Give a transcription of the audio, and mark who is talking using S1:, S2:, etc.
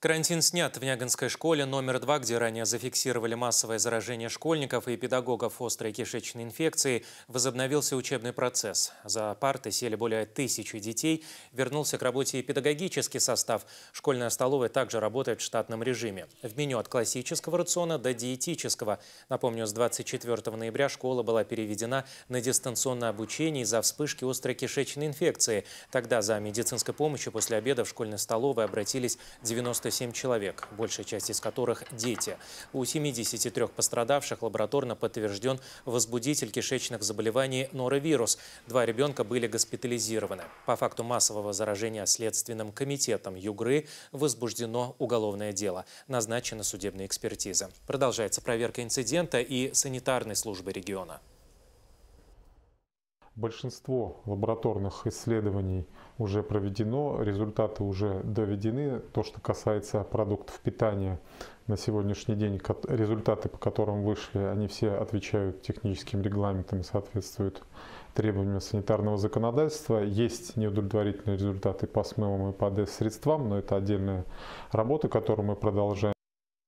S1: Карантин снят в Няганской школе номер два, где ранее зафиксировали массовое заражение школьников и педагогов острой кишечной инфекцией, возобновился учебный процесс. За парты сели более тысячи детей. Вернулся к работе и педагогический состав. Школьная столовая также работает в штатном режиме. В меню от классического рациона до диетического. Напомню, с 24 ноября школа была переведена на дистанционное обучение из-за вспышки острой кишечной инфекции. Тогда за медицинской помощью после обеда в школьной столовой обратились 90 97 человек, большая часть из которых – дети. У 73 пострадавших лабораторно подтвержден возбудитель кишечных заболеваний норовирус. Два ребенка были госпитализированы. По факту массового заражения Следственным комитетом Югры возбуждено уголовное дело. Назначена судебная экспертиза. Продолжается проверка инцидента и санитарной службы региона.
S2: Большинство лабораторных исследований уже проведено, результаты уже доведены. То, что касается продуктов питания на сегодняшний день, результаты, по которым вышли, они все отвечают техническим регламентам и соответствуют требованиям санитарного законодательства. Есть неудовлетворительные результаты по СМЭМам и по ДС-средствам, но это отдельная работа, которую мы продолжаем.